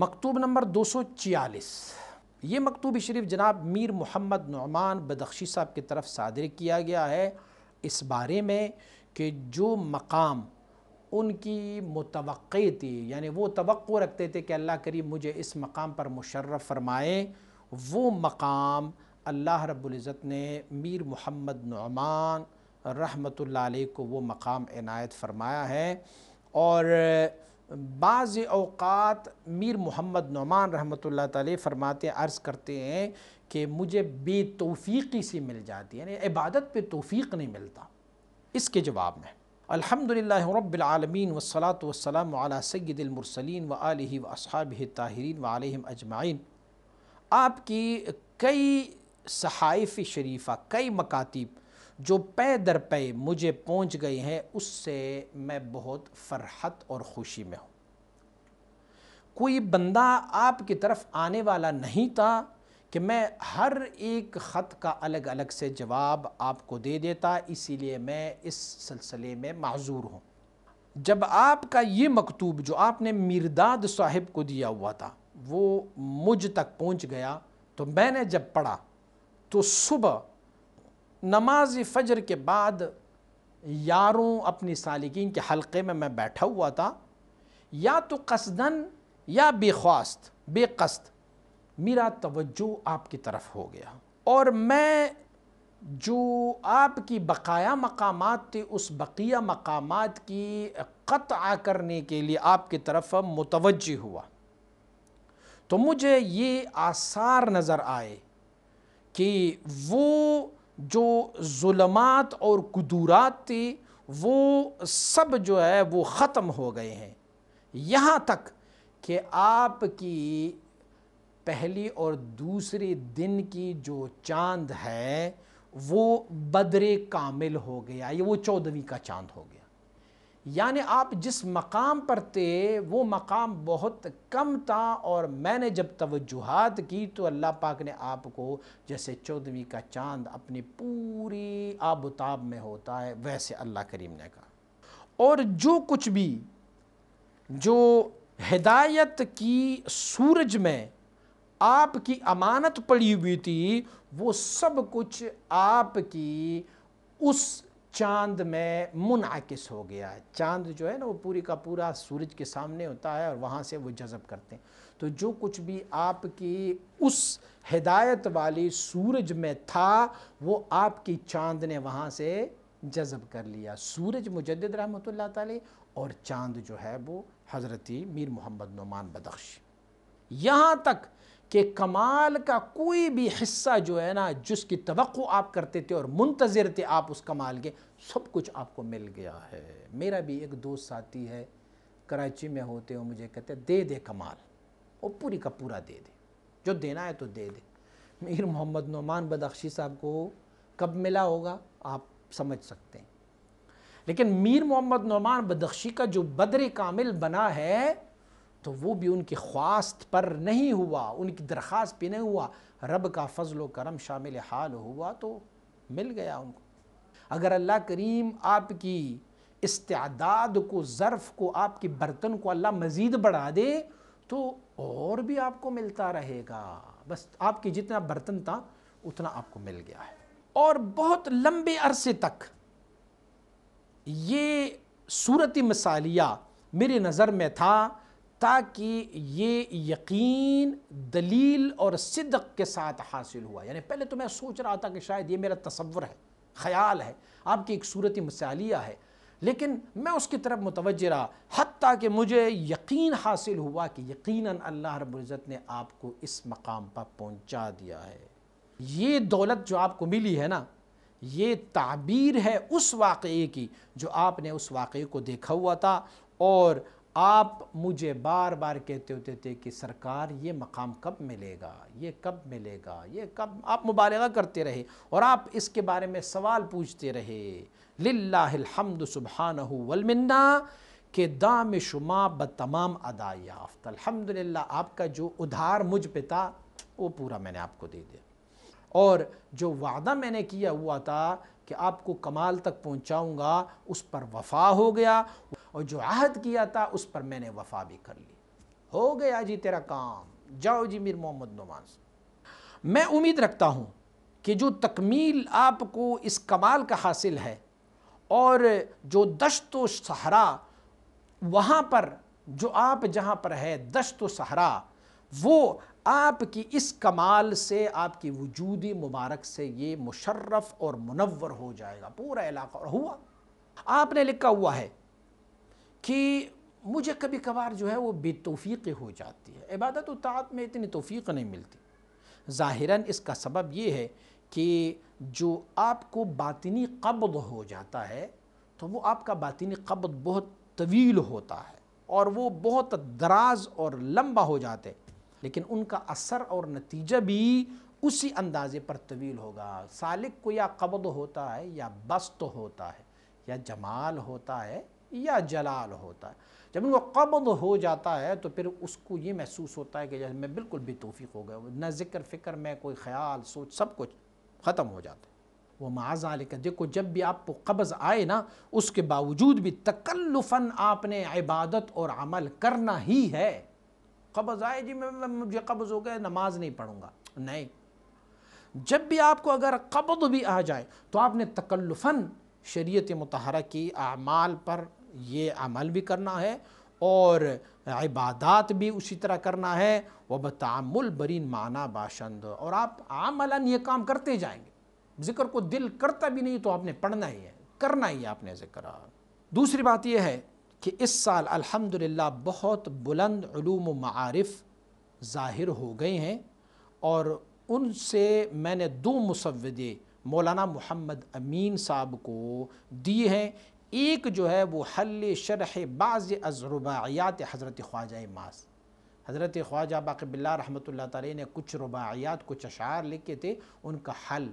मकतूब number दो सौ छियालीस ये मकतूब शरीफ जनाब मीर मोहम्मद नुमान बदख्शी साहब की तरफ सादर किया गया है इस बारे में कि जो मकाम उनकी मुतव थी यानी वो तो रखते थे कि अल्लाह करीब मुझे इस मकाम पर मुशर्रफ़ फरमाए वो मकाम अल्लाह रबुल्ज़त ने मीर मोहम्मद नुमान रहमत को वो मकाम इनायत फरमाया है और बाज़ अवकात मीर मोहम्मद नौमान रहमत ला फरमाते अर्ज़ करते हैं कि मुझे बेतौफ़ी सी मिल जाती है यानी इबादत पे तोफ़ी नहीं मिलता इसके जवाब में अलहमदिल्ला रबालमीन वसलात वसलम सैदमरसलिन व आल वसहाब ताहरीन वालम अजमाइन आपकी कई सहाइफ़ शरीफ़ा कई मकातब जो पे दर पे मुझे पहुंच गई हैं उससे मैं बहुत फरहत और ख़ुशी में हूँ कोई बंदा आपकी तरफ आने वाला नहीं था कि मैं हर एक ख़त का अलग अलग से जवाब आपको दे देता इसीलिए मैं इस सिलसिले में माजूर हूँ जब आपका ये मकतूब जो आपने मीरदाद साहिब को दिया हुआ था वो मुझ तक पहुँच गया तो मैंने जब पढ़ा तो सुबह नमाज फ़जर के बाद यारों अपनी सालिकीन के हलक़े में मैं बैठा हुआ था या तो कसदन या बेख्वास्त बेकस्त मेरा तवज्जो आपकी तरफ हो गया और मैं जो आपकी बकाया मकाम थे उस बकिया मकाम की क़त करने के लिए आपकी तरफ मुतवजह हुआ तो मुझे ये आसार नज़र आए कि वो जो जुलमात और कदूरात थी वो सब जो है वो ख़त्म हो गए हैं यहाँ तक कि आपकी पहली और दूसरे दिन की जो चांद है वो बदरे कामिल हो गया ये वो चौदहवीं का चांद हो गया यानि आप जिस मकाम पर थे वो मकाम बहुत कम था और मैंने जब तवजुहात की तो अल्लाह पाक ने आपको जैसे चौदहवीं का चांद अपनी पूरी आबताब में होता है वैसे अल्लाह करीम ने कहा और जो कुछ भी जो हिदायत की सूरज में आपकी अमानत पड़ी हुई थी वो सब कुछ आपकी उस चांद में मुनकस हो गया चांद जो है ना वो पूरी का पूरा सूरज के सामने होता है और वहाँ से वो जज़ब करते हैं तो जो कुछ भी आपकी उस हिदायत वाली सूरज में था वो आपकी चांद ने वहाँ से जज़ब कर लिया सूरज मुजद रहमत और चांद जो है वो हज़रती मीर मोहम्मद नुमान बदख्श यहाँ तक कि कमाल का कोई भी हिस्सा जो है ना जिसकी तो आप करते थे और मुंतज़र थे आप उस कमाल के सब कुछ आपको मिल गया है मेरा भी एक दोस्त साथी है कराची में होते हो मुझे कहते दे दे कमाल वो पूरी का पूरा दे दे जो देना है तो दे दे मीर मोहम्मद नुमान बदख्शी साहब को कब मिला होगा आप समझ सकते हैं लेकिन मीर मोहम्मद नुमान बदख्शी का जो बदरे कामिल बना है तो वो भी उनकी ख्वास्त पर नहीं हुआ उनकी दरख्वास्त पर नहीं हुआ रब का फजल करम शामिल हाल हुआ तो मिल गया उनको अगर अल्लाह करीम आपकी इस्तेदाद को ज़र्फ़ को आपके बर्तन को अल्लाह मज़ीद बढ़ा दे तो और भी आपको मिलता रहेगा बस आपके जितना बर्तन था उतना आपको मिल गया है और बहुत लंबे अरसे तक ये सूरत मिसालिया मेरी नज़र में था ताकि ये यकीन दलील और सिदक के साथ हासिल हुआ यानी पहले तो मैं सोच रहा था कि शायद ये मेरा तस्वर है ख्याल है आपकी एक सूरत मिसालिया है लेकिन मैं उसकी तरफ मुतवज रहा हती कि मुझे यकीन हासिल हुआ कि यकीन अल्लाह रब्ज़त ने आपको इस मकाम पर पहुँचा दिया है ये दौलत जो आपको मिली है ना ये ताबीर है उस वाक़े की जो आपने उस वाक़े को देखा हुआ था और आप मुझे बार बार कहते होते थे कि सरकार ये मकाम कब मिलेगा ये कब मिलेगा ये कब आप मुबालगा करते रहे और आप इसके बारे में सवाल पूछते रहे लाहमद सुबहान वलमन्ना के दाम शुमा ब तमाम अदा याफ्त अलहमदिल्ला आपका जो उधार मुझ पे था वो पूरा मैंने आपको दे दिया और जो वादा मैंने किया हुआ था कि आपको कमाल तक पहुंचाऊंगा उस पर वफा हो गया और जो आहद किया था उस पर मैंने वफा भी कर ली हो गया जी तेरा काम जाओ जी मीर मोहम्मद नुमान मैं उम्मीद रखता हूँ कि जो तकमील आपको इस कमाल का हासिल है और जो दश्त सहरा वहाँ पर जो आप जहाँ पर है दश्त व सहरा वो आपकी इस कमाल से आपकी वजूदी मुबारक से ये मुशर्रफ और मुनवर हो जाएगा पूरा इलाका और हुआ आपने लिखा हुआ है कि मुझे कभी कभार जो है वो बेतोफ़ी हो जाती है इबादत उतात में इतनी तोफ़ी नहीं मिलती ज़ाहिरन इसका सबब ये है कि जो आपको बातनी कब्ज़ हो जाता है तो वो आपका बातनी कब्ज़ बहुत तवील होता है और वो बहुत दराज और लंबा हो जाते लेकिन उनका असर और नतीजा भी उसी अंदाजे पर तवील होगा सालिक को या कब्द होता है या बस्त होता है या जमाल होता है या जलाल होता है जब उनको कब्द हो जाता है तो फिर उसको ये महसूस होता है कि जैसे मैं बिल्कुल बेतौफ़ी हो गया न जिक्र फ़िक्र में कोई ख्याल सोच सब कुछ ख़त्म हो जाता है वो माजाल लेकर देखो जब भी आपको कब्ज़ आए ना उसके बावजूद भी तकल्लुफ़न आपने इबादत और अमल करना ही है कब्ज़ आए जी मैं मुझे कब्ज़ हो गया नमाज नहीं पढ़ूँगा नहीं जब भी आपको अगर कब्ज़ भी आ जाए तो आपने तकल्लुफन शरीयत मतहरा की अमाल पर ये अमल भी करना है और इबादत भी उसी तरह करना है वह बतामुल बरीन माना बाशंद और आप आमलन ये काम करते जाएंगे ज़िक्र को दिल करता भी नहीं तो आपने पढ़ना ही है करना ही है आपने ज़िक्र दूसरी बात यह है कि इस साल अल्हम्दुलिल्लाह बहुत बुलंद ूम मारफ़ ज़ाहिर हो गए हैं और उनसे मैंने दो मुसवदे मौलाना मोहम्मद अमीन साहब को दिए हैं एक जो है वो हल शरह बाज़ अज़रुबायात हज़रत ख्वाजा मास हज़रत ख्वाजा बाक़बिल्ला रहमत ताली ने कुछ रुबायात कुछ अशार लिखे थे उनका हल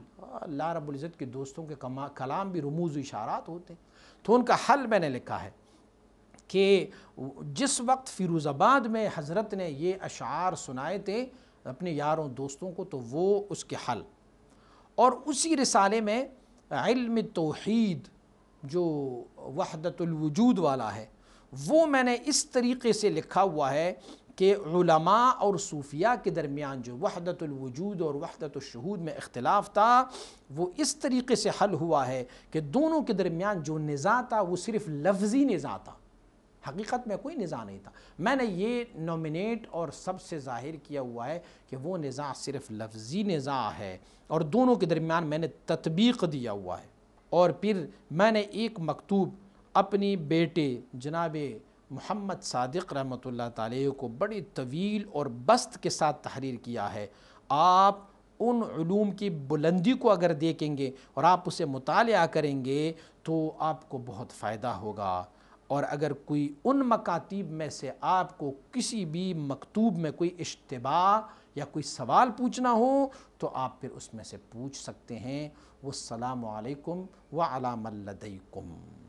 अल्लाह रब्ज़त के दोस्तों के कमा कलाम भी रमूज़ इशारात होते तो उनका हल मैंने लिखा है कि जिस वक्त फ़िरोज़ाबाद में हज़रत ने ये अशार सुनाए थे अपने यारों दोस्तों को तो वो उसके हल और उसी रिसाले में इल्म तोहीद जो वहदतुलवजूद वाला है वो मैंने इस तरीके से लिखा हुआ है कि उलमा और सूफिया के दरमियान जो वहदतुलवजूद और वहदतुलशहूद में इख्तलाफ था वो इस तरीके से हल हुआ है कि दोनों के दरमियान जो निज़ा था वो सिर्फ़ लफ्ज़ी निज़ा था हकीकत में कोई निज़ा नहीं था मैंने ये नॉमिनेट और सबसे ज़ाहिर किया हुआ है कि वो निज़ा सिर्फ लफ्ज़ी निज़ा है और दोनों के दरमियान मैंने तत्बीक दिया हुआ है और फिर मैंने एक मकतूब अपनी बेटे जनाब मोहम्मद सादिक रहमत ताली को बड़ी तवील और बस्त के साथ तहरीर किया है आप उन उलूम की बुलंदी को अगर देखेंगे और आप उसे मुताल करेंगे तो आपको बहुत फ़ायदा होगा और अगर कोई उन मकातीब में से आपको किसी भी मकतूब में कोई इश्तबा या कोई सवाल पूछना हो तो आप फिर उसमें से पूछ सकते हैं वालेकुम व अलामकुम